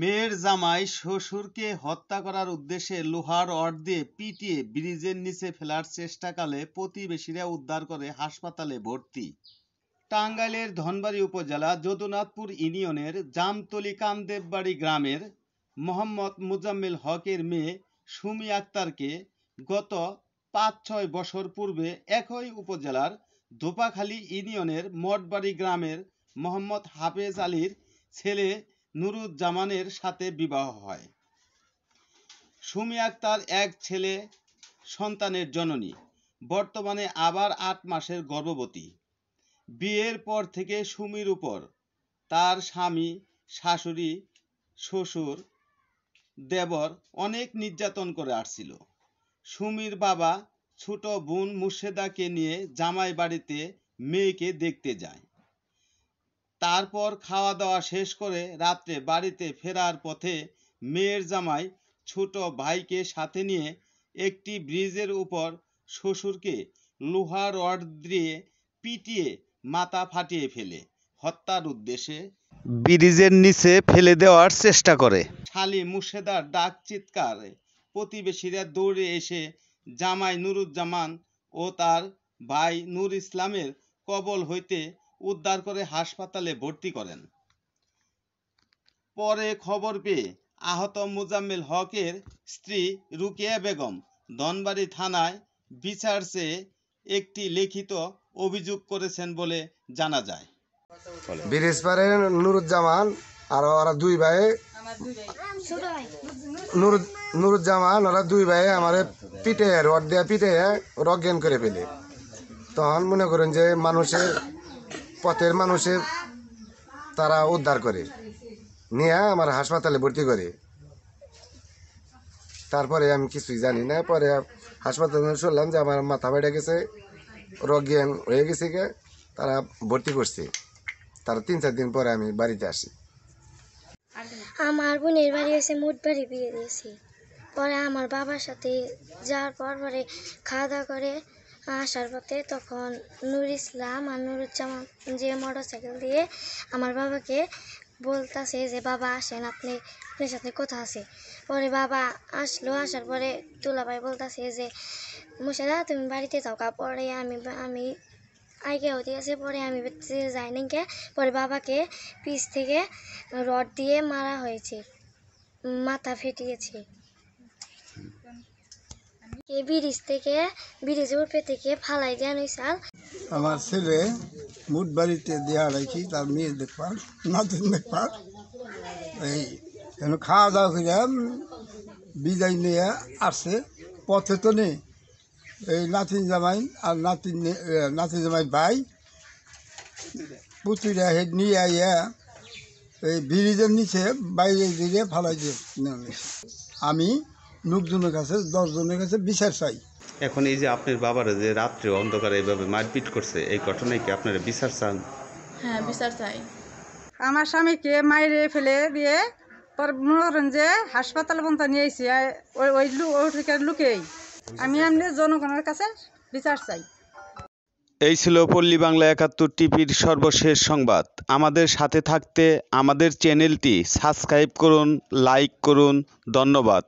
মেয়ের জামাই শ্বশুরকে হত্যা করার উদ্দেশ্যে লোহার অর দিয়ে পিটিয়ে ব্রিজের নিচে ফেলার চেষ্টাকালে প্রতিবেশীরা উদ্ধার করে হাসপাতালে ভর্তি টাঙ্গাইলের ধনবাড়ি উপজেলা যদুনাথপুর ইউনিয়নের জামতলি কামদেববাড়ি গ্রামের মোহাম্মদ মুজাম্মিল হকের মেয়ে সুমি আক্তারকে গত পাঁচ ছয় বছর পূর্বে একই উপজেলার ধোপাখালী ইউনিয়নের মঠবাড়ি গ্রামের মোহাম্মদ হাফেজ আলীর ছেলে নুরুজ্জামানের সাথে বিবাহ হয় সুমি আক্তার এক ছেলে সন্তানের জননী বর্তমানে আবার আট মাসের গর্ভবতী বিয়ের পর থেকে সুমির উপর তার স্বামী শাশুড়ি শ্বশুর দেবর অনেক নির্যাতন করে আসছিল সুমির বাবা ছোট বোন মুর্শেদাকে নিয়ে জামাই বাড়িতে মেয়েকে দেখতে যায় তারপর খাওয়া দাওয়া শেষ করে রাত্রে বাড়িতে ফেরার পথে মেয়ের জামাই ছোট ভাইকে সাথে নিয়ে একটি ব্রিজের উপর শ্বশুরকে লোহা রড দিয়ে পিটিয়ে মাথা ফাটিয়ে ফেলে হত্যার উদ্দেশ্যে ব্রিজের নিচে ফেলে দেওয়ার চেষ্টা করে শালি মুর্শেদার ডাক চিৎকারে প্রতিবেশীরা দৌড়ে এসে জামাই নুরুজ্জামান ও তার ভাই নূর ইসলামের কবল হইতে উদ্ধার করে হাসপাতালে ভর্তি করেন পরে খবর পেয়ে আহত মুজাম্মেল হকের স্ত্রী রুকিয়া বেগম ধনবাড়ি থানায় বিচার একটি লিখিত অভিযোগ করেছেন বলে জানা যায় বিরেশপাড়ের নুরুজ্জামান আর ওরা দুই ভাই নুরুজ্জামান ওরা দুই ভাই আমার পিঠে রড দেওয়া পিটে রজ্ঞান করে ফেলে তখন মনে করেন যে মানুষের পথের মানুষের তারা উদ্ধার করে নিয়ে আমার হাসপাতালে ভর্তি করে তারপরে আমি কিছুই জানি না পরে হাসপাতালে শুনলাম যে আমার মাথা বেড়ে গেছে জ্ঞান হয়ে গেছে গে তারা ভর্তি করছে তারা তিন চার দিন পরে আমি বাড়িতে আসি আমার বোনের বাড়ি এসে মুঠ বাড়ি বিয়ে দিয়েছি পরে আমার বাবার সাথে যাওয়ার পর পরে খাওয়া দাওয়া করে আসার পথে তখন নুর ইসলাম আর নুরুজ্জামান যে মোটর সাইকেল দিয়ে আমার বাবাকে বলতাছে যে বাবা আসেন আপনি আপনার সাথে কথা আছে পরে বাবা আসলো আসার পরে তুলাভাই বলতাছে যে মশাদা তুমি বাড়িতে থাকা পরে আমি আমি আইকে হতে গেছে পরে আমি যাই নাকি পরে বাবাকে পিস থেকে রড দিয়ে মারা হয়েছে মাথা ফেটিয়েছে এই ব্রিজ থেকে ব্রিজের উপরে থেকে ফালাই দেন ওই আমার ছেলে মুঠ বাড়িতে দেওয়া রাখি তার মেয়ে দেখবার নাতিন দেখবার এই কেন খাওয়া দাওয়া করে বিদায় নিয়ে আসছে পথে তো নেই এই নাতিন জামাই আর নাতিন নাতিন জামাই ভাই পুতুরা হেড নিয়ে আইয়া এই ব্রিজের নিচে বাইরে দিয়ে ফালাই দিয়ে আমি লোকজনের কাছে দশজনের কাছে বিচার চাই এখন এই যে আপনার বাবারা যে রাত্রে অন্ধকারে এইভাবে মারপিট করছে এই ঘটনায় কি আপনারা বিচার চান হ্যাঁ বিচার চাই আমার স্বামীকে মাইরে ফেলে দিয়ে তোর মনে যে হাসপাতাল বন্ধ নিয়েছি ওই ওই লুকেই আমি এমনি জনগণের কাছে বিচার চাই এই ছিল পল্লী বাংলা একাত্তর টিভির সর্বশেষ সংবাদ আমাদের সাথে থাকতে আমাদের চ্যানেলটি সাবস্ক্রাইব করুন লাইক করুন ধন্যবাদ